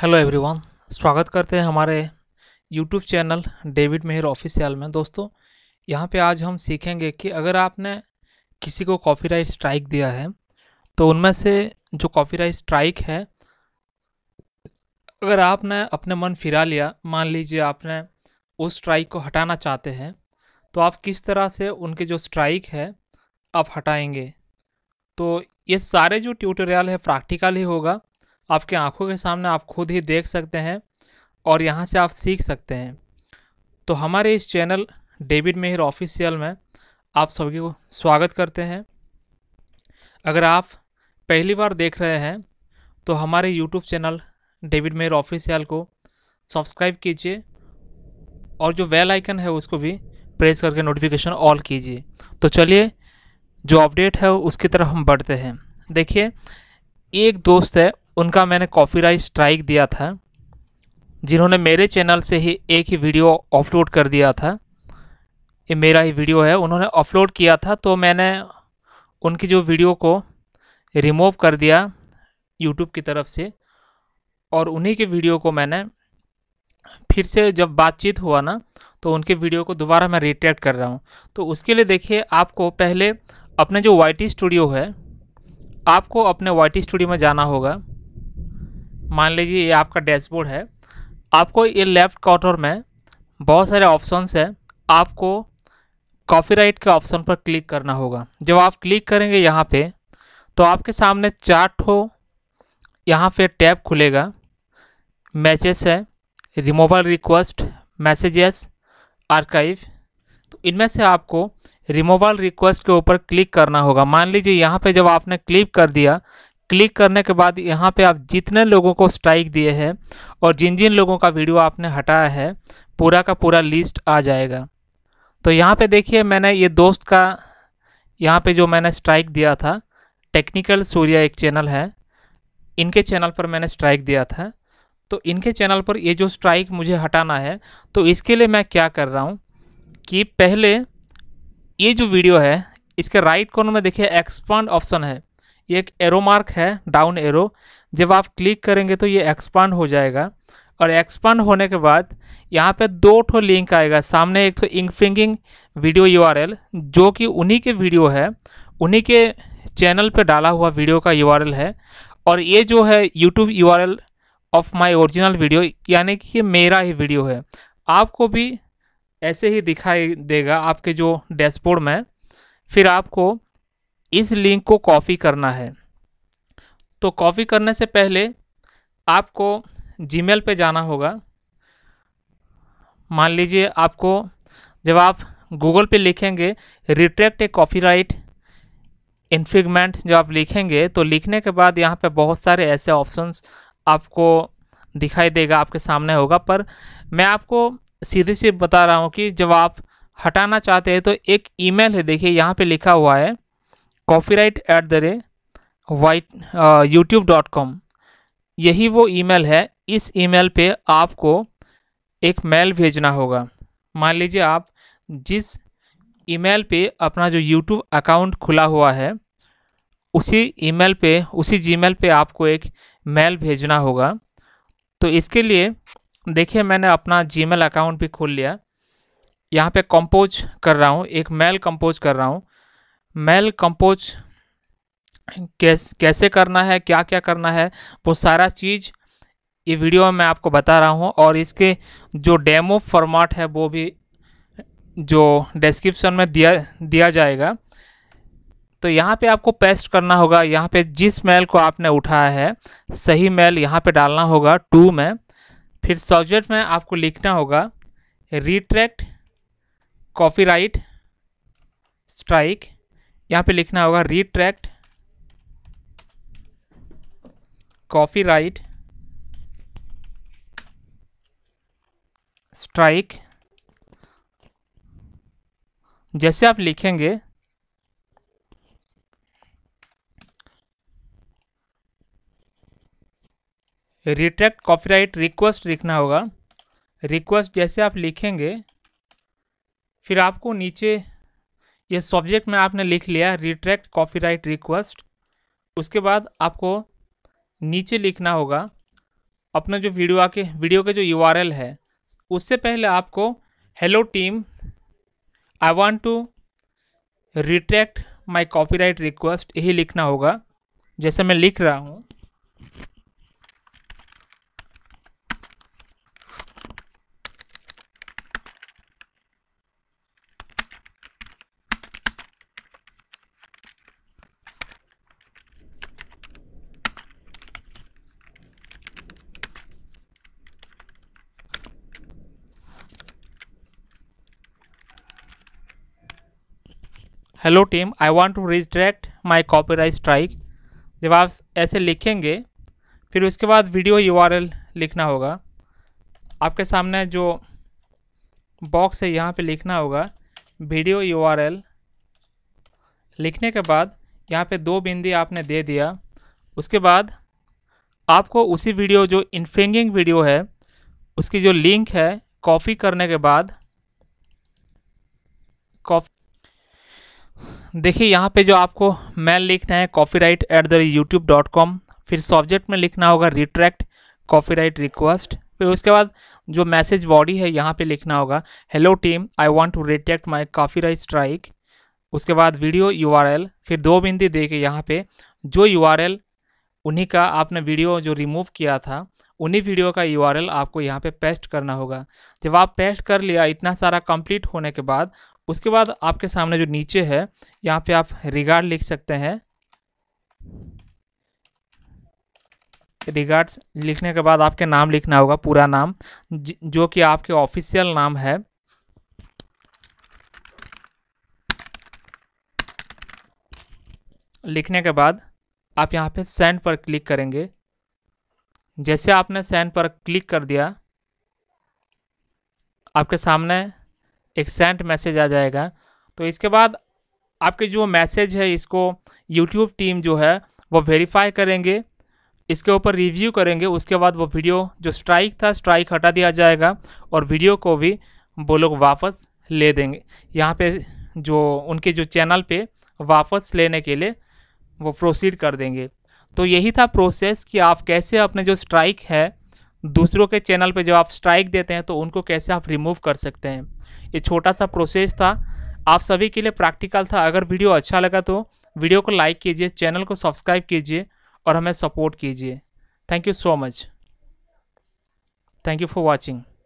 hello everyone स्वागत करते हैं हमारे YouTube channel David Meher official में दोस्तों यहाँ पे आज हम सीखेंगे कि अगर आपने किसी को कॉपीराइट स्ट्राइक दिया है तो उनमें से जो कॉपीराइट स्ट्राइक है अगर आपने अपने मन फिरा लिया मान लीजिए आपने उस स्ट्राइक को हटाना चाहते हैं तो आप किस तरह से उनके जो स्ट्राइक है आप हटाएंगे तो ये सारे जो ट्यूटोरियल है प्रैक्टिकल ही होगा आपके आंखों के सामने आप खुद ही देख सकते हैं और यहाँ से आप सीख सकते हैं तो हमारे इस चैनल डेविड मेहर ऑफिशियल में आप सभी को स्वागत करते हैं अगर आप पहली बार देख रहे हैं तो हमारे YouTube channel David Meher official को सब्सक्राइब कीजिए और जो वेल आइकन है उसको भी प्रेस करके नोटिफिकेशन ऑल कीजिए तो चलिए जो अपडेट है उसकी तरफ हम बढ़ते हैं देखिए एक दोस्त है उनका मैंने कॉपीराइट स्ट्राइक दिया था जिन्होंने मेरे चैनल से ही एक ही वीडियो अपलोड कर दिया था ये मेरा ही वीडियो है उन्होंने अपलोड किया था तो मैंने उनकी जो वीडियो को रिमूव कर दिया यूट्यूब की तरफ से और उन्हीं के वीडियो को मैंने फिर से जब बातचीत हुआ ना तो उनके वीडियो को दोबारा मैं रिट्रैक्ट कर रहा हूँ तो उसके लिए देखिए आपको पहले अपने जो वाई स्टूडियो है आपको अपने वाई स्टूडियो में जाना होगा मान लीजिए ये आपका डैशबोर्ड है आपको ये लेफ्ट कॉर्नर में बहुत सारे ऑप्शंस है आपको कॉपीराइट के ऑप्शन पर क्लिक करना होगा जब आप क्लिक करेंगे यहाँ पे तो आपके सामने चार्ट हो यहाँ पे टैब खुलेगा मैचेस है रिमूवल रिक्वेस्ट मैसेजेस आर्काइव तो इनमें से आपको रिमूवल रिक्वेस्ट के ऊपर क्लिक करना होगा मान लीजिए यहाँ पे जब आपने क्लिक कर दिया क्लिक करने के बाद यहाँ पे आप जितने लोगों को स्ट्राइक दिए हैं और जिन जिन लोगों का वीडियो आपने हटाया है पूरा का पूरा लिस्ट आ जाएगा तो यहाँ पे देखिए मैंने ये दोस्त का यहाँ पे जो मैंने स्ट्राइक दिया था टेक्निकल सूर्या एक चैनल है इनके चैनल पर मैंने स्ट्राइक दिया था तो इनके चैनल पर ये जो स्ट्राइक मुझे हटाना है तो इसके लिए मैं क्या कर रहा हूँ कि पहले ये जो वीडियो है इसके राइट कॉर्नर में देखिए एक्सपांड ऑप्शन है ये एक एरो मार्क है डाउन एरो जब आप क्लिक करेंगे तो ये एक्सपांड हो जाएगा और एक्सपांड होने के बाद यहाँ पे दो ठो लिंक आएगा सामने एक तो इंकफिंगिंग वीडियो यूआरएल जो कि उन्हीं के वीडियो है उन्हीं के चैनल पे डाला हुआ वीडियो का यूआरएल है और ये जो है YouTube URL of my original video यानी कि ये मेरा ही वीडियो है आपको भी ऐसे ही दिखाई देगा आपके जो डैशबोर्ड में फिर आपको इस लिंक को कॉपी करना है तो कॉपी करने से पहले आपको जीमेल पे जाना होगा मान लीजिए आपको जब आप गूगल पे लिखेंगे रिट्रैक्ट ए कॉपीराइट इन्फिगमेंट जब आप लिखेंगे तो लिखने के बाद यहाँ पे बहुत सारे ऐसे ऑप्शंस आपको दिखाई देगा आपके सामने होगा पर मैं आपको सीधे से बता रहा हूँ कि जब आप हटाना चाहते हैं तो एक ईमेल है देखिए यहाँ पे लिखा हुआ है copyright at the Ray White YouTube dot com यही वो ईमेल है इस ईमेल पे आपको एक मेल भेजना होगा मान लीजिए आप जिस ईमेल पे अपना जो यूट्यूब अकाउंट खुला हुआ है उसी ईमेल पे उसी जीमेल पे आपको एक मेल भेजना होगा तो इसके लिए देखिए मैंने अपना जीमेल अकाउंट भी खोल लिया यहाँ पे कंपोज कर रहा हूँ एक मेल कंपोज कर रहा हूँ मेल कंपोज कैस, कैसे करना है क्या क्या करना है वो सारा चीज़ ये वीडियो में मैं आपको बता रहा हूँ और इसके जो डेमो फॉर्मेट है वो भी जो डिस्क्रिप्शन में दिया दिया जाएगा तो यहाँ पे आपको पेस्ट करना होगा यहाँ पे जिस मेल को आपने उठाया है सही मेल यहाँ पे डालना होगा टू में फिर सब्जेक्ट में आपको लिखना होगा रिट्रैक्ट कॉपीराइट स्ट्राइक यहाँ पे लिखना होगा रिट्रैक्ट कॉफी राइट स्ट्राइक जैसे आप लिखेंगे रिट्रैक्ट कॉपीराइट रिक्वेस्ट लिखना होगा रिक्वेस्ट जैसे आप लिखेंगे फिर आपको नीचे ये सब्जेक्ट में आपने लिख लिया रिट्रैक्ट कॉपीराइट रिक्वेस्ट उसके बाद आपको नीचे लिखना होगा अपना जो वीडियो आके वीडियो के जो यू है उससे पहले आपको hello team I want to retract my copyright request यही लिखना होगा जैसे मैं लिख रहा हूँ hello team I want to reject my copyright strike जब आप ऐसे लिखेंगे फिर उसके बाद वीडियो यूआरएल लिखना होगा आपके सामने जो बॉक्स है यहाँ पे लिखना होगा वीडियो यूआरएल लिखने के बाद यहाँ पे दो बिंदी आपने दे दिया उसके बाद आपको उसी वीडियो जो इनफ्रिंगिंग वीडियो है उसकी जो लिंक है कॉपी करने के बाद देखिए यहाँ पे जो आपको मेल लिखना है copyright at the YouTube dot com फिर सब्जेक्ट में लिखना होगा रिट्रैक्ट कॉफ़ी राइट रिक्वेस्ट फिर उसके बाद जो मैसेज बॉडी है यहाँ पे लिखना होगा hello team I want to retract my copyright strike उसके बाद वीडियो यूआरएल फिर दो बिंदी दे के यहाँ पर जो यू उन्हीं का आपने वीडियो जो रिमूव किया था उन्हीं वीडियो का यू आपको यहाँ पे पेस्ट करना होगा जब आप पेस्ट कर लिया इतना सारा कंप्लीट होने के बाद उसके बाद आपके सामने जो नीचे है यहाँ पे आप रिगार्ड लिख सकते हैं रिगार्ड्स लिखने के बाद आपके नाम लिखना होगा पूरा नाम जो कि आपके ऑफिशियल नाम है लिखने के बाद आप यहाँ पे सेंड पर क्लिक करेंगे जैसे आपने सेंड पर क्लिक कर दिया आपके सामने एक सेंट मैसेज आ जाएगा तो इसके बाद आपके जो मैसेज है इसको यूट्यूब टीम जो है वो वेरीफाई करेंगे इसके ऊपर रिव्यू करेंगे उसके बाद वो वीडियो जो स्ट्राइक था स्ट्राइक हटा दिया जाएगा और वीडियो को भी वो लोग वापस ले देंगे यहाँ पे जो उनके जो चैनल पे वापस लेने के लिए वो प्रोसीड कर देंगे तो यही था प्रोसेस कि आप कैसे अपने जो स्ट्राइक है दूसरों के चैनल पे जब आप स्ट्राइक देते हैं तो उनको कैसे आप रिमूव कर सकते हैं ये छोटा सा प्रोसेस था आप सभी के लिए प्रैक्टिकल था अगर वीडियो अच्छा लगा तो वीडियो को लाइक कीजिए चैनल को सब्सक्राइब कीजिए और हमें सपोर्ट कीजिए thank you so much thank you for watching